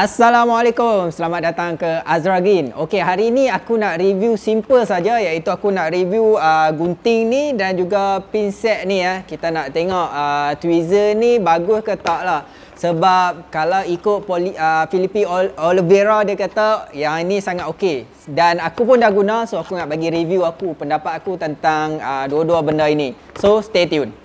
Assalamualaikum. Selamat datang ke Azra Gin. Okey, hari ini aku nak review simple saja iaitu aku nak review uh, gunting ni dan juga pinset ni ya. Eh. Kita nak tengok uh, tweezer ni bagus ke tak lah Sebab kalau ikut poli, uh, Filipi Oliveira dia kata yang ini sangat okey. Dan aku pun dah guna so aku nak bagi review aku pendapat aku tentang uh, dua-dua benda ini. So stay tuned.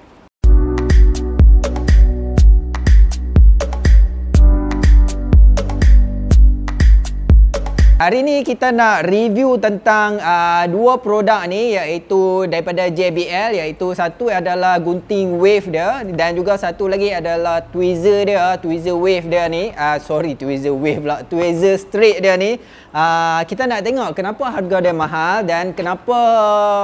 Hari ni kita nak review tentang uh, dua produk ni iaitu daripada JBL iaitu satu adalah gunting wave dia dan juga satu lagi adalah tweezer dia, tweezer wave dia ni uh, sorry tweezer wave pula, tweezer straight dia ni uh, kita nak tengok kenapa harga dia mahal dan kenapa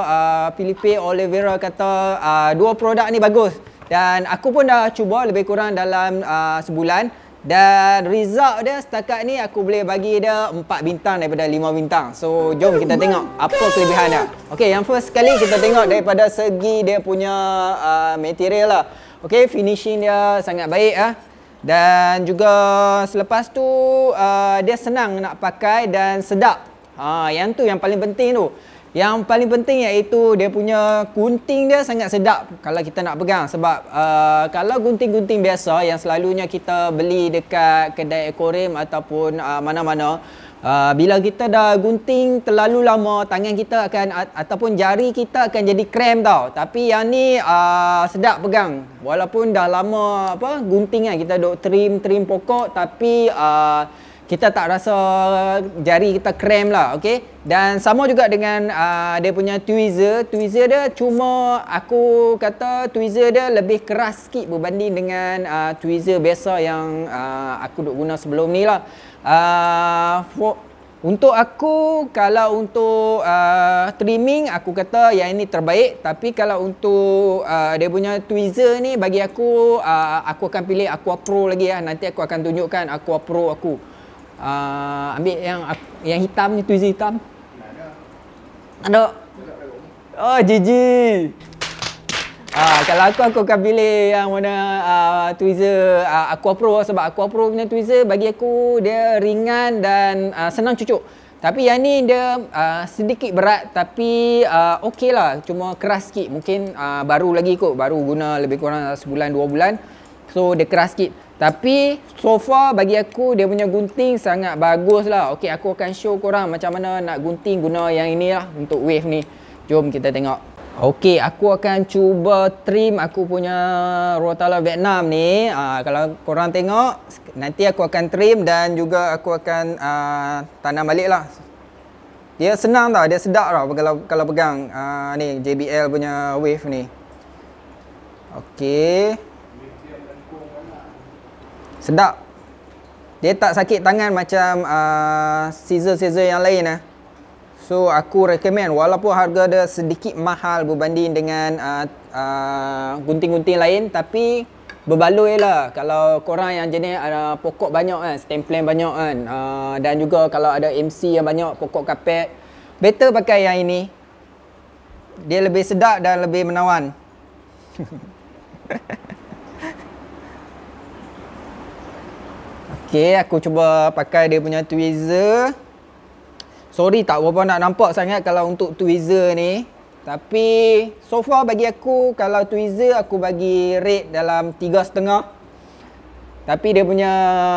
uh, Felipe Oliveira kata uh, dua produk ni bagus dan aku pun dah cuba lebih kurang dalam uh, sebulan dan result dia setakat ni aku boleh bagi dia empat bintang daripada lima bintang So jom kita tengok apa kelebihan dia Okay yang first sekali kita tengok daripada segi dia punya uh, material lah Okay finishing dia sangat baik lah Dan juga selepas tu uh, dia senang nak pakai dan sedap Ha, yang tu yang paling penting tu yang paling penting iaitu dia punya gunting dia sangat sedap kalau kita nak pegang sebab uh, kalau gunting-gunting biasa yang selalunya kita beli dekat kedai ekorim ataupun uh, mana-mana uh, bila kita dah gunting terlalu lama tangan kita akan ataupun jari kita akan jadi krem tau tapi yang ni uh, sedap pegang walaupun dah lama apa gunting kan kita dok trim-trim pokok tapi uh, kita tak rasa jari kita krem lah okay? dan sama juga dengan uh, dia punya tweezer tweezer dia cuma aku kata tweezer dia lebih keras sikit berbanding dengan uh, tweezer biasa yang uh, aku duk guna sebelum ni lah uh, for, untuk aku kalau untuk uh, trimming aku kata yang ini terbaik tapi kalau untuk uh, dia punya tweezer ni bagi aku uh, aku akan pilih Aqua Pro lagi lah nanti aku akan tunjukkan Aqua Pro aku uh, ambil yang yang hitam ni tweezer hitam ada ada oh GG uh, ah, kalau aku aku akan pilih yang mana uh, tweezer uh, Aqua Pro sebab Aqua Pro punya tweezer bagi aku dia ringan dan uh, senang cucuk tapi yang ni dia uh, sedikit berat tapi uh, okey lah cuma keras sikit mungkin uh, baru lagi kot baru guna lebih kurang sebulan dua bulan So dia keras sikit Tapi so far bagi aku dia punya gunting sangat bagus lah Okay aku akan show korang macam mana nak gunting guna yang ini lah Untuk wave ni Jom kita tengok Okay aku akan cuba trim aku punya Rotala Vietnam ni uh, Kalau korang tengok Nanti aku akan trim dan juga aku akan uh, tanam balik lah dia senang tau, dia sedap tau kalau, kalau pegang uh, ni JBL punya wave ni Okay Sedap. Dia tak sakit tangan macam uh, scissor-scissor yang lain lah. So aku recommend walaupun harga dia sedikit mahal berbanding dengan uh, uh, gunting-gunting lain tapi berbaloi lah kalau korang yang jenis ada uh, pokok banyak kan, stempel banyak kan uh, dan juga kalau ada MC yang banyak pokok kapet better pakai yang ini dia lebih sedap dan lebih menawan Okey, aku cuba pakai dia punya tweezer. Sorry tak berapa nak nampak sangat kalau untuk tweezer ni. Tapi so far bagi aku kalau tweezer aku bagi rate dalam 3.5. Tapi dia punya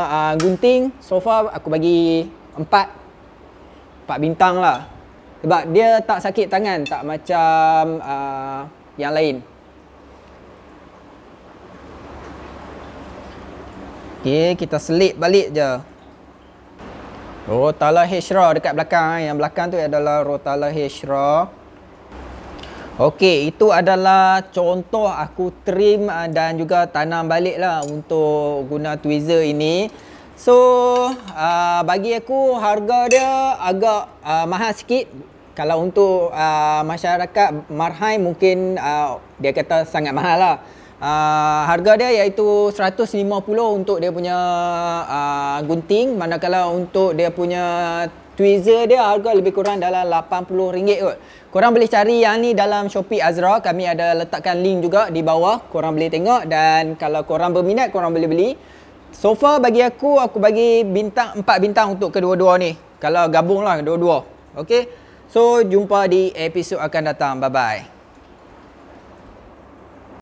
uh, gunting so far aku bagi 4. 4 bintang lah. Sebab dia tak sakit tangan tak macam uh, yang lain. Okey, kita selit balik je. Rotala Hishra dekat belakang eh. Yang belakang tu adalah Rotala Hishra. Okey, itu adalah contoh aku trim eh, dan juga tanam balik lah untuk guna tweezer ini. So, uh, bagi aku harga dia agak uh, mahal sikit. Kalau untuk uh, masyarakat Marhai mungkin uh, dia kata sangat mahal lah uh, harga dia iaitu 150 untuk dia punya uh, gunting manakala untuk dia punya tweezer dia harga lebih kurang dalam RM80 kot. Korang boleh cari yang ni dalam Shopee Azra. Kami ada letakkan link juga di bawah. Korang boleh tengok dan kalau korang berminat korang boleh beli. So far bagi aku, aku bagi bintang 4 bintang untuk kedua-dua ni. Kalau gabunglah lah kedua-dua. Okay. So jumpa di episod akan datang. Bye-bye.